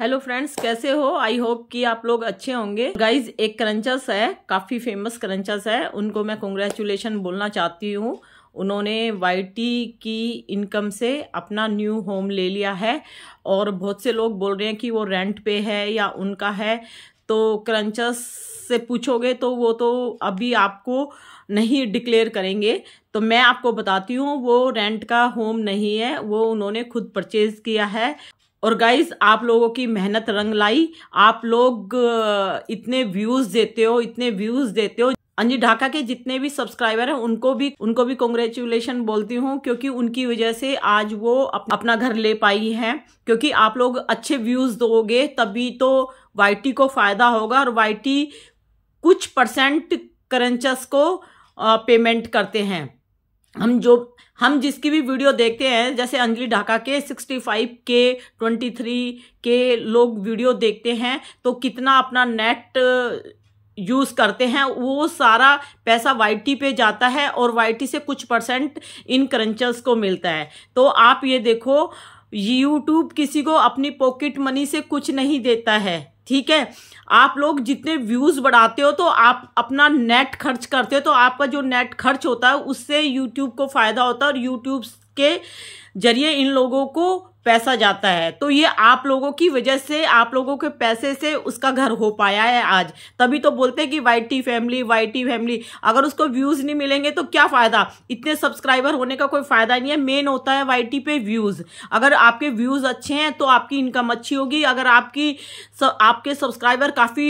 hello friends कैसे हो I hope कि आप लोग अच्छे होंगे गाइज एक क्रंचस है काफ़ी फेमस क्रंचस है उनको मैं कॉन्ग्रेचुलेशन बोलना चाहती हूँ उन्होंने वाई की इनकम से अपना न्यू होम ले लिया है और बहुत से लोग बोल रहे हैं कि वो रेंट पे है या उनका है तो क्रंचस से पूछोगे तो वो तो अभी आपको नहीं डिक्लेयर करेंगे तो मैं आपको बताती हूँ वो रेंट का होम नहीं है वो उन्होंने खुद परचेज किया है और गाइज आप लोगों की मेहनत रंग लाई आप लोग इतने व्यूज देते हो इतने व्यूज देते हो अंजी ढाका के जितने भी सब्सक्राइबर हैं उनको भी उनको भी कॉन्ग्रेचुलेशन बोलती हूँ क्योंकि उनकी वजह से आज वो अपना घर ले पाई है क्योंकि आप लोग अच्छे व्यूज दोगे तभी तो वाईटी को फायदा होगा और वाईटी कुछ परसेंट करेंचस को पेमेंट करते हैं हम जो हम जिसकी भी वीडियो देखते हैं जैसे अंजलि ढाका के 65 के 23 के लोग वीडियो देखते हैं तो कितना अपना नेट यूज़ uh, करते हैं वो सारा पैसा वाईटी पे जाता है और वाईटी से कुछ परसेंट इन करंचर्स को मिलता है तो आप ये देखो यूट्यूब किसी को अपनी पॉकेट मनी से कुछ नहीं देता है ठीक है आप लोग जितने व्यूज़ बढ़ाते हो तो आप अपना नेट खर्च करते हो तो आपका जो नेट खर्च होता है उससे यूट्यूब को फ़ायदा होता है और यूट्यूब के जरिए इन लोगों को पैसा जाता है तो ये आप लोगों की वजह से आप लोगों के पैसे से उसका घर हो पाया है आज तभी तो बोलते हैं कि वाइटी फैमिली वाइटी फैमिली अगर उसको व्यूज नहीं मिलेंगे तो क्या फायदा इतने सब्सक्राइबर होने का कोई फायदा नहीं है मेन होता है वाइटी पे व्यूज अगर आपके व्यूज अच्छे हैं तो आपकी इनकम अच्छी होगी अगर आपकी आपके सब्सक्राइबर काफी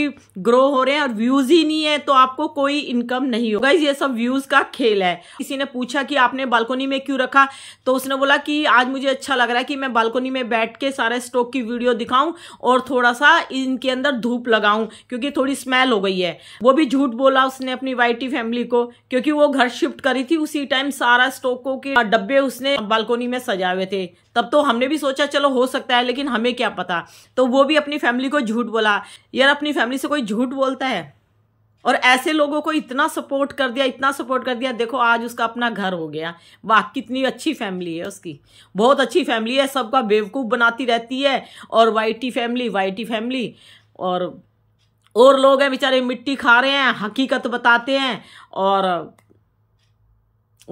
ग्रो हो रहे हैं और व्यूज ही नहीं है तो आपको कोई इनकम नहीं होगा ये सब व्यूज का खेल है किसी ने पूछा कि आपने बालकोनी में क्यों रखा तो उसने बोला कि आज मुझे अच्छा लग रहा है कि मैं बालकोनी में बैठ के सारे स्टॉक की वीडियो दिखाऊं और थोड़ा सा इनके अंदर धूप लगाऊं क्योंकि थोड़ी स्मेल हो गई है वो भी झूठ बोला उसने अपनी वाइटी फैमिली को क्योंकि वो घर शिफ्ट करी थी उसी टाइम सारा स्टॉकों के डब्बे उसने बालकोनी में सजाए हुए थे तब तो हमने भी सोचा चलो हो सकता है लेकिन हमें क्या पता तो वो भी अपनी फैमिली को झूठ बोला यार अपनी फैमिली से कोई झूठ बोलता है और ऐसे लोगों को इतना सपोर्ट कर दिया इतना सपोर्ट कर दिया देखो आज उसका अपना घर हो गया वाह कितनी अच्छी फैमिली है उसकी बहुत अच्छी फैमिली है सबका बेवकूफ़ बनाती रहती है और वाइटी फैमिली वाइटी फैमिली और और लोग हैं बेचारे मिट्टी खा रहे हैं हकीकत बताते हैं और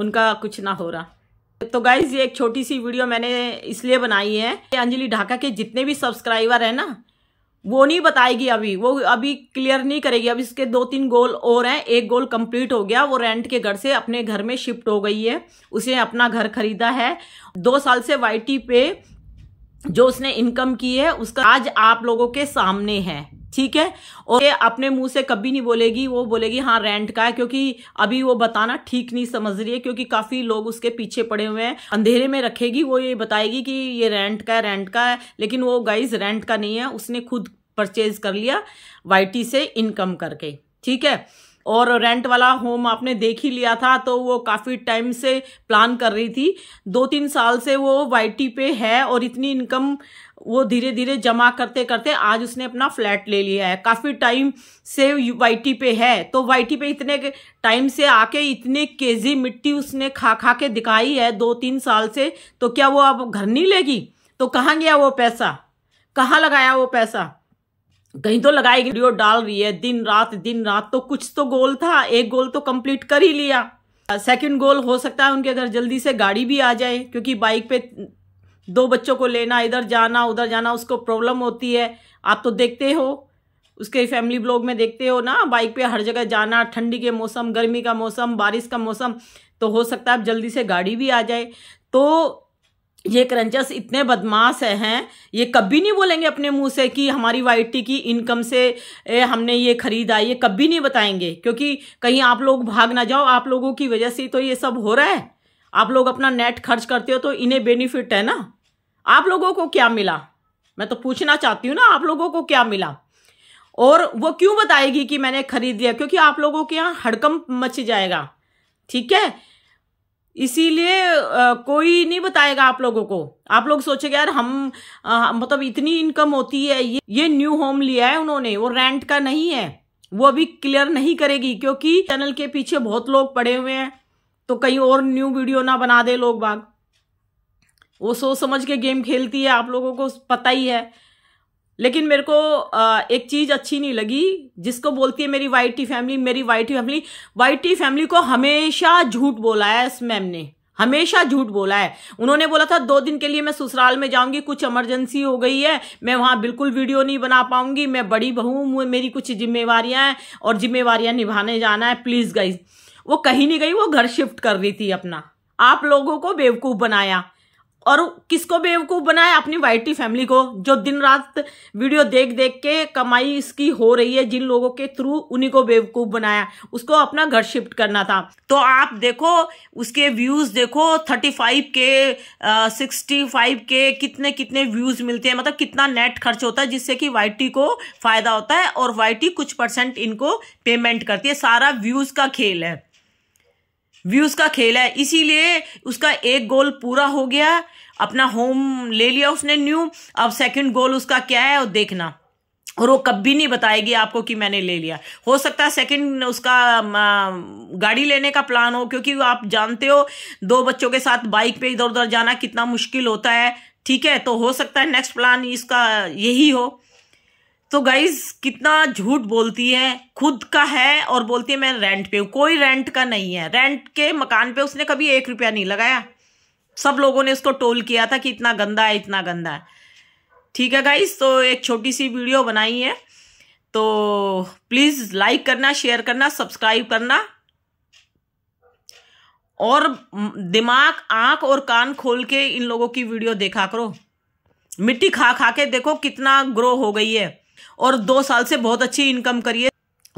उनका कुछ ना हो रहा तो गाइज ये एक छोटी सी वीडियो मैंने इसलिए बनाई है अंजलि ढाका के जितने भी सब्सक्राइबर हैं ना वो नहीं बताएगी अभी वो अभी क्लियर नहीं करेगी अब इसके दो तीन गोल और हैं एक गोल कंप्लीट हो गया वो रेंट के घर से अपने घर में शिफ्ट हो गई है उसे अपना घर खरीदा है दो साल से वाईटी पे जो उसने इनकम की है उसका आज आप लोगों के सामने है ठीक है और ये अपने मुंह से कभी नहीं बोलेगी वो बोलेगी हाँ रेंट का है क्योंकि अभी वो बताना ठीक नहीं समझ रही है क्योंकि काफी लोग उसके पीछे पड़े हुए हैं अंधेरे में रखेगी वो ये बताएगी कि ये रेंट का है रेंट का है लेकिन वो गाइज रेंट का नहीं है उसने खुद परचेज कर लिया वाई से इनकम करके ठीक है और रेंट वाला होम आपने देख ही लिया था तो वो काफ़ी टाइम से प्लान कर रही थी दो तीन साल से वो वाई पे है और इतनी इनकम वो धीरे धीरे जमा करते करते आज उसने अपना फ्लैट ले लिया है काफ़ी टाइम से वाई पे है तो वाई पे इतने टाइम से आके इतने केजी मिट्टी उसने खा खा के दिखाई है दो तीन साल से तो क्या वो अब घर नहीं लेगी तो कहाँ गया वो पैसा कहाँ लगाया वो पैसा कहीं तो लगाई वीडियो डाल रही है दिन रात दिन रात तो कुछ तो गोल था एक गोल तो कंप्लीट कर ही लिया सेकंड गोल हो सकता है उनके अगर जल्दी से गाड़ी भी आ जाए क्योंकि बाइक पे दो बच्चों को लेना इधर जाना उधर जाना उसको प्रॉब्लम होती है आप तो देखते हो उसके फैमिली ब्लॉग में देखते हो ना बाइक पे हर जगह जाना ठंडी के मौसम गर्मी का मौसम बारिश का मौसम तो हो सकता है आप जल्दी से गाड़ी भी आ जाए तो ये क्रंचर्स इतने बदमाश हैं ये कभी नहीं बोलेंगे अपने मुंह से कि हमारी वाइट की इनकम से ए, हमने ये खरीदा ये कभी नहीं बताएंगे क्योंकि कहीं आप लोग भाग ना जाओ आप लोगों की वजह से तो ये सब हो रहा है आप लोग अपना नेट खर्च करते हो तो इन्हें बेनिफिट है ना आप लोगों को क्या मिला मैं तो पूछना चाहती हूँ ना आप लोगों को क्या मिला और वो क्यों बताएगी कि मैंने खरीद लिया क्योंकि आप लोगों के यहाँ हड़कम मच जाएगा ठीक है इसीलिए कोई नहीं बताएगा आप लोगों को आप लोग सोचेगा यार हम मतलब इतनी इनकम होती है ये ये न्यू होम लिया है उन्होंने वो रेंट का नहीं है वो अभी क्लियर नहीं करेगी क्योंकि चैनल के पीछे बहुत लोग पड़े हुए हैं तो कहीं और न्यू वीडियो ना बना दे लोग बाग वो सोच समझ के गेम खेलती है आप लोगों को पता ही है लेकिन मेरे को एक चीज अच्छी नहीं लगी जिसको बोलती है मेरी वाइट टी फैमिली मेरी वाइटी फैमिली वाइट टी फैमिली को हमेशा झूठ बोला है इस मैम ने हमेशा झूठ बोला है उन्होंने बोला था दो दिन के लिए मैं ससुराल में जाऊंगी कुछ इमरजेंसी हो गई है मैं वहां बिल्कुल वीडियो नहीं बना पाऊंगी मैं बड़ी बहू मेरी कुछ जिम्मेवारियां हैं और जिम्मेवारियां निभाने जाना है प्लीज गई वो कहीं नहीं गई वो घर शिफ्ट कर रही थी अपना आप लोगों को बेवकूफ बनाया और किसको बेवकूफ बनाया अपनी वाइटी फैमिली को जो दिन रात वीडियो देख देख के कमाई इसकी हो रही है जिन लोगों के थ्रू उन्हीं को बेवकूफ बनाया उसको अपना घर शिफ्ट करना था तो आप देखो उसके व्यूज देखो थर्टी फाइव के सिक्सटी फाइव के कितने कितने व्यूज मिलते हैं मतलब कितना नेट खर्च होता है जिससे कि वाई को फायदा होता है और वाई कुछ परसेंट इनको पेमेंट करती है सारा व्यूज का खेल है व्यूज का खेल है इसीलिए उसका एक गोल पूरा हो गया अपना होम ले लिया उसने न्यू अब सेकंड गोल उसका क्या है और देखना और वो कभी नहीं बताएगी आपको कि मैंने ले लिया हो सकता है सेकंड उसका गाड़ी लेने का प्लान हो क्योंकि आप जानते हो दो बच्चों के साथ बाइक पे इधर उधर जाना कितना मुश्किल होता है ठीक है तो हो सकता है नेक्स्ट प्लान इसका यही हो तो गाइज कितना झूठ बोलती है खुद का है और बोलती है मैं रेंट पे हूँ कोई रेंट का नहीं है रेंट के मकान पे उसने कभी एक रुपया नहीं लगाया सब लोगों ने उसको टोल किया था कि इतना गंदा है इतना गंदा है ठीक है गाइज तो एक छोटी सी वीडियो बनाई है तो प्लीज़ लाइक करना शेयर करना सब्सक्राइब करना और दिमाग आंख और कान खोल के इन लोगों की वीडियो देखा करो मिट्टी खा खा के देखो कितना ग्रो हो गई है और दो साल से बहुत अच्छी इनकम करिए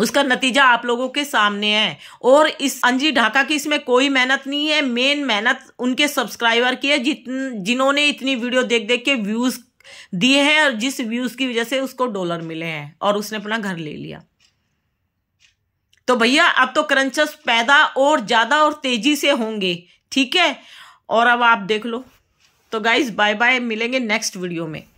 उसका नतीजा आप लोगों के सामने है और इस अंजी ढाका की इसमें कोई मेहनत नहीं है मेन मेहनत उनके सब्सक्राइबर की है जितन जिन्होंने इतनी वीडियो देख देख के व्यूज दिए हैं और जिस व्यूज की वजह से उसको डॉलर मिले हैं और उसने अपना घर ले लिया तो भैया अब तो क्रंचस पैदा और ज्यादा और तेजी से होंगे ठीक है और अब आप देख लो तो गाइज बाय बाय मिलेंगे नेक्स्ट वीडियो में